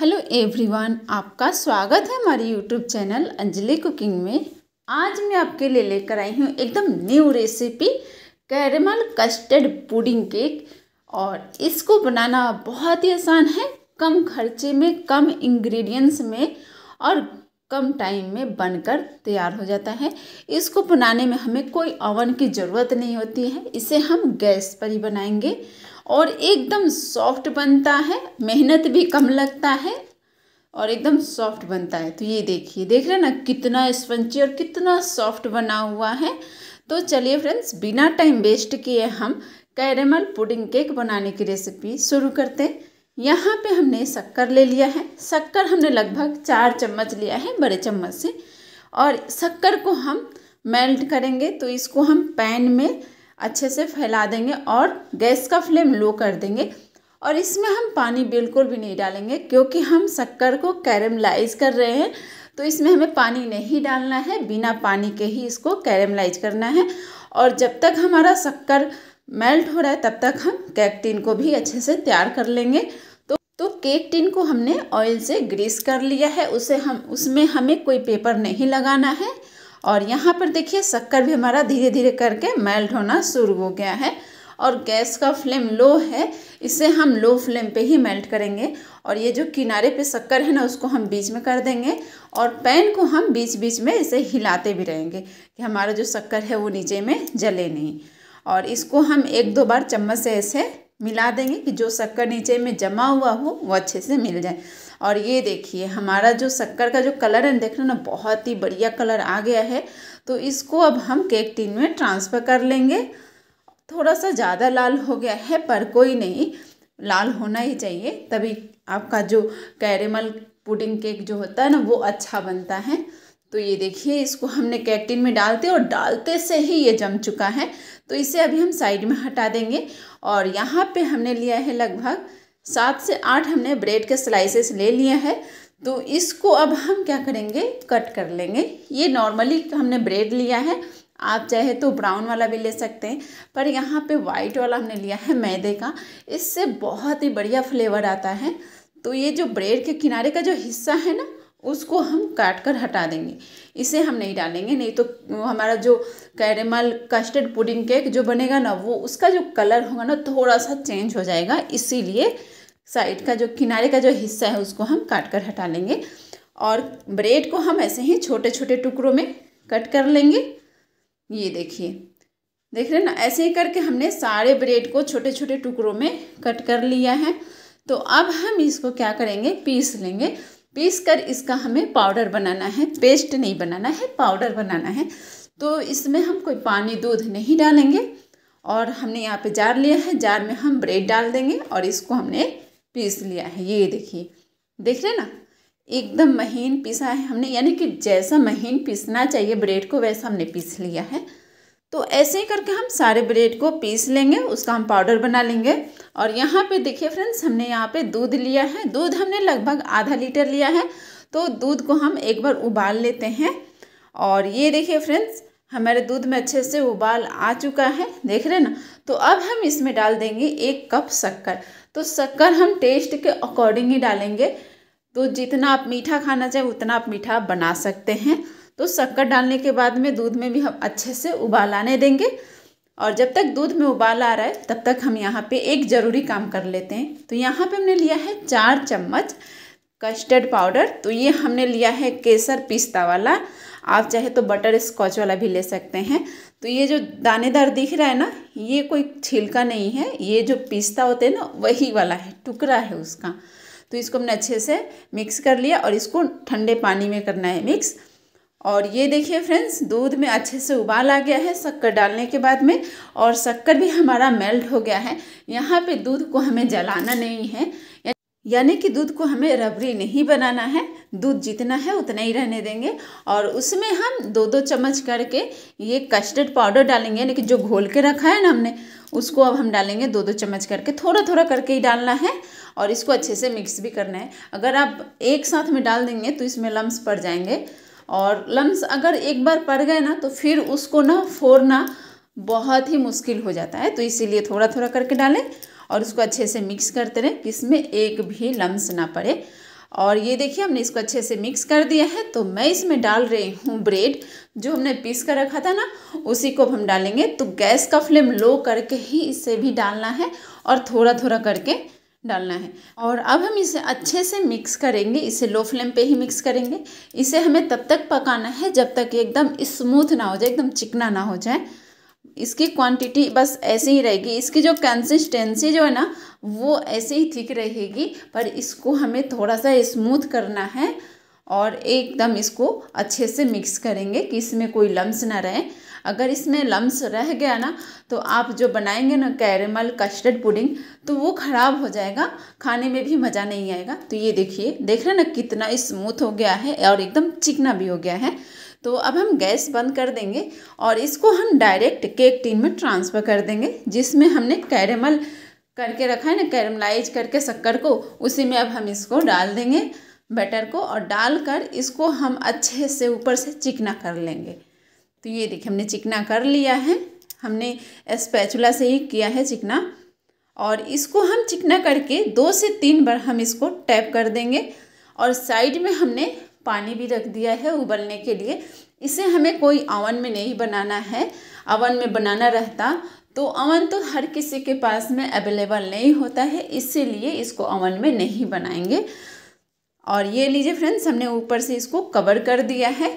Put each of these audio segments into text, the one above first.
hello everyone आपका स्वागत है हमारे यूट्यूब चैनल अंजलि कुकिंग में आज मैं आपके लिए लेकर आई हूँ एकदम new recipe caramel custard pudding cake और इसको बनाना बहुत ही आसान है कम खर्चे में कम इंग्रेडिएंट्स में और कम टाइम में बनकर तैयार हो जाता है इसको बनाने में हमें कोई ओवन की ज़रूरत नहीं होती है इसे हम गैस पर ही बनाएंगे और एकदम सॉफ्ट बनता है मेहनत भी कम लगता है और एकदम सॉफ्ट बनता है तो ये देखिए देख रहे हैं ना कितना स्पंची और कितना सॉफ्ट बना हुआ है तो चलिए फ्रेंड्स बिना टाइम वेस्ट किए हम कैरेमल पुडिंग केक बनाने की रेसिपी शुरू करते हैं यहाँ पे हमने शक्कर ले लिया है शक्कर हमने लगभग चार चम्मच लिया है बड़े चम्मच से और शक्कर को हम मेल्ट करेंगे तो इसको हम पैन में अच्छे से फैला देंगे और गैस का फ्लेम लो कर देंगे और इसमें हम पानी बिल्कुल भी नहीं डालेंगे क्योंकि हम शक्कर को कैरमलाइज कर रहे हैं तो इसमें हमें पानी नहीं डालना है बिना पानी के ही इसको कैरमलाइज करना है और जब तक हमारा शक्कर मेल्ट हो रहा है तब तक हम केक टिन को भी अच्छे से तैयार कर लेंगे तो तो केक टिन को हमने ऑयल से ग्रीस कर लिया है उसे हम उसमें हमें कोई पेपर नहीं लगाना है और यहाँ पर देखिए शक्कर भी हमारा धीरे धीरे करके मेल्ट होना शुरू हो गया है और गैस का फ्लेम लो है इसे हम लो फ्लेम पे ही मेल्ट करेंगे और ये जो किनारे पे शक्कर है ना उसको हम बीच में कर देंगे और पैन को हम बीच बीच में इसे हिलाते भी रहेंगे कि हमारा जो शक्कर है वो नीचे में जले नहीं और इसको हम एक दो बार चम्मच से ऐसे मिला देंगे कि जो शक्कर नीचे में जमा हुआ हो वो अच्छे से मिल जाए और ये देखिए हमारा जो शक्कर का जो कलर है देखना ना बहुत ही बढ़िया कलर आ गया है तो इसको अब हम केक टिन में ट्रांसफ़र कर लेंगे थोड़ा सा ज़्यादा लाल हो गया है पर कोई नहीं लाल होना ही चाहिए तभी आपका जो कैरेमल पुडिंग केक जो होता है ना वो अच्छा बनता है तो ये देखिए इसको हमने कैक्टिन में डालते और डालते से ही ये जम चुका है तो इसे अभी हम साइड में हटा देंगे और यहाँ पे हमने लिया है लगभग सात से आठ हमने ब्रेड के स्लाइसेस ले लिए हैं तो इसको अब हम क्या करेंगे कट कर लेंगे ये नॉर्मली हमने ब्रेड लिया है आप चाहे तो ब्राउन वाला भी ले सकते हैं पर यहाँ पे वाइट वाला हमने लिया है मैदे का इससे बहुत ही बढ़िया फ्लेवर आता है तो ये जो ब्रेड के किनारे का जो हिस्सा है ना उसको हम काट कर हटा देंगे इसे हम नहीं डालेंगे नहीं तो हमारा जो कैरेमल कस्टर्ड पुडिंग केक जो बनेगा ना वो उसका जो कलर होगा ना थोड़ा सा चेंज हो जाएगा इसीलिए साइड का जो किनारे का जो हिस्सा है उसको हम काट कर हटा लेंगे और ब्रेड को हम ऐसे ही छोटे छोटे टुकड़ों में कट कर लेंगे ये देखिए देख रहे हैं ना ऐसे ही करके हमने सारे ब्रेड को छोटे छोटे टुकड़ों में कट कर लिया है तो अब हम इसको क्या करेंगे पीस लेंगे पीस कर इसका हमें पाउडर बनाना है पेस्ट नहीं बनाना है पाउडर बनाना है तो इसमें हम कोई पानी दूध नहीं डालेंगे और हमने यहाँ पे जार लिया है जार में हम ब्रेड डाल देंगे और इसको हमने पीस लिया है ये देखिए देख रहे ना एकदम महीन पिसा है हमने यानी कि जैसा महीन पीसना चाहिए ब्रेड को वैसा हमने पीस लिया है तो ऐसे ही करके हम सारे ब्रेड को पीस लेंगे उसका हम पाउडर बना लेंगे और यहाँ पे देखिए फ्रेंड्स हमने यहाँ पे दूध लिया है दूध हमने लगभग आधा लीटर लिया है तो दूध को हम एक बार उबाल लेते हैं और ये देखिए फ्रेंड्स हमारे दूध में अच्छे से उबाल आ चुका है देख रहे ना तो अब हम इसमें डाल देंगे एक कप शक्कर तो शक्कर हम टेस्ट के अकॉर्डिंग ही डालेंगे तो जितना आप मीठा खाना चाहें उतना आप मीठा बना सकते हैं तो शक्कर डालने के बाद में दूध में भी हम अच्छे से उबाल आने देंगे और जब तक दूध में उबाल आ रहा है तब तक हम यहाँ पे एक ज़रूरी काम कर लेते हैं तो यहाँ पे हमने लिया है चार चम्मच कस्टर्ड पाउडर तो ये हमने लिया है केसर पिस्ता वाला आप चाहे तो बटर स्कॉच वाला भी ले सकते हैं तो ये जो दानेदार दिख रहा है ना ये कोई छिलका नहीं है ये जो पिस्ता होते हैं ना वही वाला है टुकड़ा है उसका तो इसको हमने अच्छे से मिक्स कर लिया और इसको ठंडे पानी में करना है मिक्स और ये देखिए फ्रेंड्स दूध में अच्छे से उबाल आ गया है शक्कर डालने के बाद में और शक्कर भी हमारा मेल्ट हो गया है यहाँ पे दूध को हमें जलाना नहीं है यानी कि दूध को हमें रबड़ी नहीं बनाना है दूध जितना है उतना ही रहने देंगे और उसमें हम दो दो चम्मच करके ये कस्टर्ड पाउडर डालेंगे यानी कि जो घोल के रखा है ना हमने उसको अब हम डालेंगे दो दो चम्मच करके थोड़ा थोड़ा करके ही डालना है और इसको अच्छे से मिक्स भी करना है अगर आप एक साथ में डाल देंगे तो इसमें लम्स पड़ जाएंगे और लम्स अगर एक बार पड़ गए ना तो फिर उसको ना फोड़ना बहुत ही मुश्किल हो जाता है तो इसीलिए थोड़ा थोड़ा करके डालें और उसको अच्छे से मिक्स करते रहें इसमें एक भी लम्स ना पड़े और ये देखिए हमने इसको अच्छे से मिक्स कर दिया है तो मैं इसमें डाल रही हूँ ब्रेड जो हमने पीस कर रखा था ना उसी को हम डालेंगे तो गैस का फ्लेम लो करके ही इसे भी डालना है और थोड़ा थोड़ा करके डालना है और अब हम इसे अच्छे से मिक्स करेंगे इसे लो फ्लेम पे ही मिक्स करेंगे इसे हमें तब तक पकाना है जब तक एकदम स्मूथ ना हो जाए एकदम चिकना ना हो जाए इसकी क्वांटिटी बस ऐसे ही रहेगी इसकी जो कंसिस्टेंसी जो है ना वो ऐसे ही थिक रहेगी पर इसको हमें थोड़ा सा स्मूथ करना है और एकदम इसको अच्छे से मिक्स करेंगे कि इसमें कोई लम्स ना रहे अगर इसमें लम्स रह गया ना तो आप जो बनाएंगे ना कैरेमल कस्टर्ड पुडिंग तो वो ख़राब हो जाएगा खाने में भी मज़ा नहीं आएगा तो ये देखिए देख रहे ना कितना स्मूथ हो गया है और एकदम चिकना भी हो गया है तो अब हम गैस बंद कर देंगे और इसको हम डायरेक्ट केक टीन में ट्रांसफ़र कर देंगे जिसमें हमने कैरेमल करके रखा है ना कैरमलाइज करके शक्कर को उसी में अब हम इसको डाल देंगे बैटर को और डालकर इसको हम अच्छे से ऊपर से चिकना कर लेंगे तो ये देखिए हमने चिकना कर लिया है हमने स्पैचुला से ही किया है चिकना और इसको हम चिकना करके दो से तीन बार हम इसको टैप कर देंगे और साइड में हमने पानी भी रख दिया है उबलने के लिए इसे हमें कोई अवन में नहीं बनाना है अवन में बनाना रहता तो अवन तो हर किसी के पास में अवेलेबल नहीं होता है इसीलिए इसको अवन में नहीं बनाएंगे और ये लीजिए फ्रेंड्स हमने ऊपर से इसको कवर कर दिया है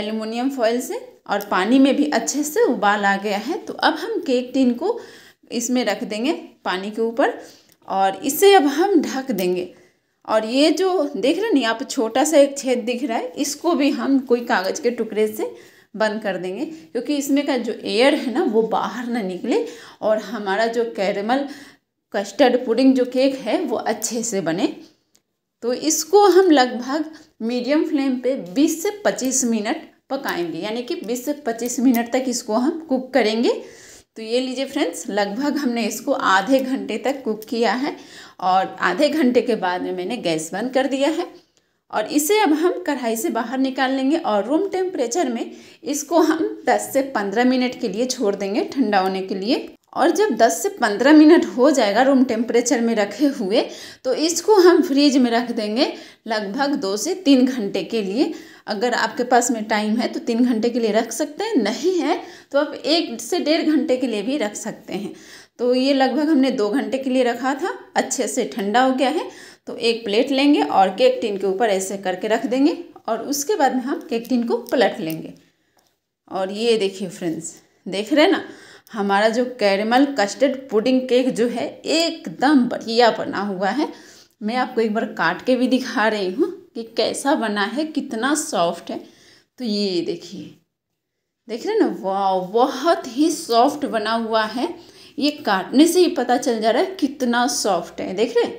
एल्यूमिनियम फॉइल से और पानी में भी अच्छे से उबाल आ गया है तो अब हम केक टिन को इसमें रख देंगे पानी के ऊपर और इसे अब हम ढक देंगे और ये जो देख रहे हैं नहीं आप छोटा सा एक छेद दिख रहा है इसको भी हम कोई कागज़ के टुकड़े से बंद कर देंगे क्योंकि इसमें का जो एयर है ना वो बाहर ना निकले और हमारा जो कैरमल कस्टर्ड पुडिंग जो केक है वो अच्छे से बने तो इसको हम लगभग मीडियम फ्लेम पे 20 से 25 मिनट पकाएंगे यानी कि 20 से 25 मिनट तक इसको हम कुक करेंगे तो ये लीजिए फ्रेंड्स लगभग हमने इसको आधे घंटे तक कुक किया है और आधे घंटे के बाद में मैंने गैस बंद कर दिया है और इसे अब हम कढ़ाई से बाहर निकाल लेंगे और रूम टेम्परेचर में इसको हम 10 से 15 मिनट के लिए छोड़ देंगे ठंडा होने के लिए और जब 10 से 15 मिनट हो जाएगा रूम टेम्परेचर में रखे हुए तो इसको हम फ्रिज में रख देंगे लगभग दो से तीन घंटे के लिए अगर आपके पास में टाइम है तो तीन घंटे के लिए रख सकते हैं नहीं है तो आप एक से डेढ़ घंटे के लिए भी रख सकते हैं तो ये लगभग हमने दो घंटे के लिए रखा था अच्छे से ठंडा हो गया है तो एक प्लेट लेंगे और केक टिन के ऊपर ऐसे करके रख देंगे और उसके बाद में हम केक टिन को पलट लेंगे और ये देखिए फ्रेंड्स देख रहे हैं ना हमारा जो कैरमल कस्टर्ड पुडिंग केक जो है एकदम बढ़िया बना हुआ है मैं आपको एक बार काट के भी दिखा रही हूँ कि कैसा बना है कितना सॉफ्ट है तो ये देखिए देख रहे हैं ना वाह बहुत ही सॉफ्ट बना हुआ है ये काटने से ही पता चल जा रहा है कितना सॉफ्ट है देख रहे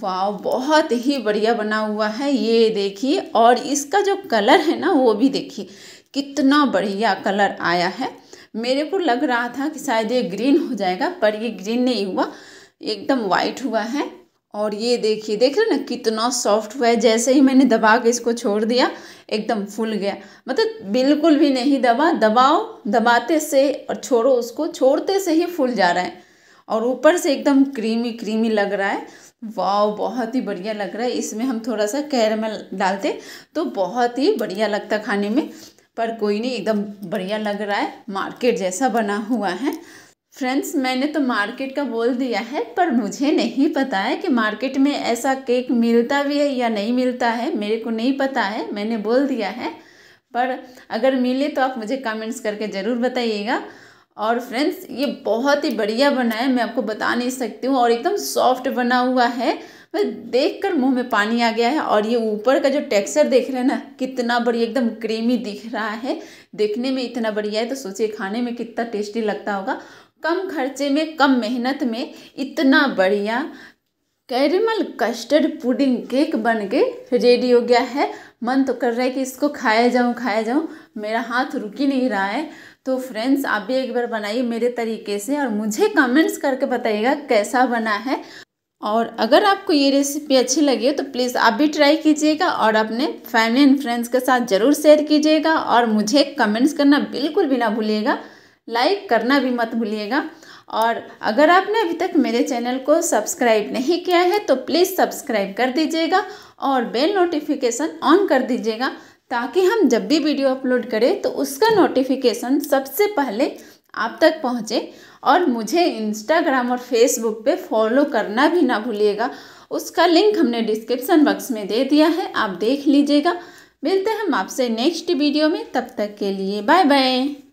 वाह बहुत ही बढ़िया बना हुआ है ये देखिए और इसका जो कलर है ना वो भी देखिए कितना बढ़िया कलर आया है मेरे को लग रहा था कि शायद ये ग्रीन हो जाएगा पर ये ग्रीन नहीं हुआ एकदम वाइट हुआ है और ये देखिए देख रहे ना कितना सॉफ्ट हुआ है जैसे ही मैंने दबा के इसको छोड़ दिया एकदम फूल गया मतलब बिल्कुल भी नहीं दबा दबाओ दबाते से और छोड़ो उसको छोड़ते से ही फूल जा रहा है और ऊपर से एकदम क्रीमी क्रीमी लग रहा है वाओ बहुत ही बढ़िया लग रहा है इसमें हम थोड़ा सा कैरमल डालते तो बहुत ही बढ़िया लगता खाने में पर कोई नहीं एकदम बढ़िया लग रहा है मार्केट जैसा बना हुआ है फ्रेंड्स मैंने तो मार्केट का बोल दिया है पर मुझे नहीं पता है कि मार्केट में ऐसा केक मिलता भी है या नहीं मिलता है मेरे को नहीं पता है मैंने बोल दिया है पर अगर मिले तो आप मुझे कमेंट्स करके ज़रूर बताइएगा और फ्रेंड्स ये बहुत ही बढ़िया बना है मैं आपको बता नहीं सकती हूँ और एकदम सॉफ्ट बना हुआ है मैं देख कर मुँह में पानी आ गया है और ये ऊपर का जो टेक्सचर देख रहे हैं ना कितना बढ़िया एकदम क्रीमी दिख रहा है देखने में इतना बढ़िया है तो सोचिए खाने में कितना टेस्टी लगता होगा कम खर्चे में कम मेहनत में इतना बढ़िया कैरमल कस्टर्ड पुडिंग केक बन के रेडी हो गया है मन तो कर रहा है कि इसको खाया जाऊँ खाया जाऊँ मेरा हाथ रुक ही नहीं रहा है तो फ्रेंड्स आप भी एक बार बनाइए मेरे तरीके से और मुझे कमेंट्स करके बताइएगा कैसा बना है और अगर आपको ये रेसिपी अच्छी लगी हो तो प्लीज़ आप भी ट्राई कीजिएगा और अपने फैमिली एंड फ्रेंड्स के साथ ज़रूर शेयर कीजिएगा और मुझे कमेंट्स करना बिल्कुल भी ना भूलिएगा लाइक करना भी मत भूलिएगा और अगर आपने अभी तक मेरे चैनल को सब्सक्राइब नहीं किया है तो प्लीज़ सब्सक्राइब कर दीजिएगा और बेल नोटिफिकेशन ऑन कर दीजिएगा ताकि हम जब भी वीडियो अपलोड करें तो उसका नोटिफिकेशन सबसे पहले आप तक पहुँचे और मुझे इंस्टाग्राम और फेसबुक पे फॉलो करना भी ना भूलिएगा उसका लिंक हमने डिस्क्रिप्सन बॉक्स में दे दिया है आप देख लीजिएगा मिलते हैं हम आपसे नेक्स्ट वीडियो में तब तक के लिए बाय बाय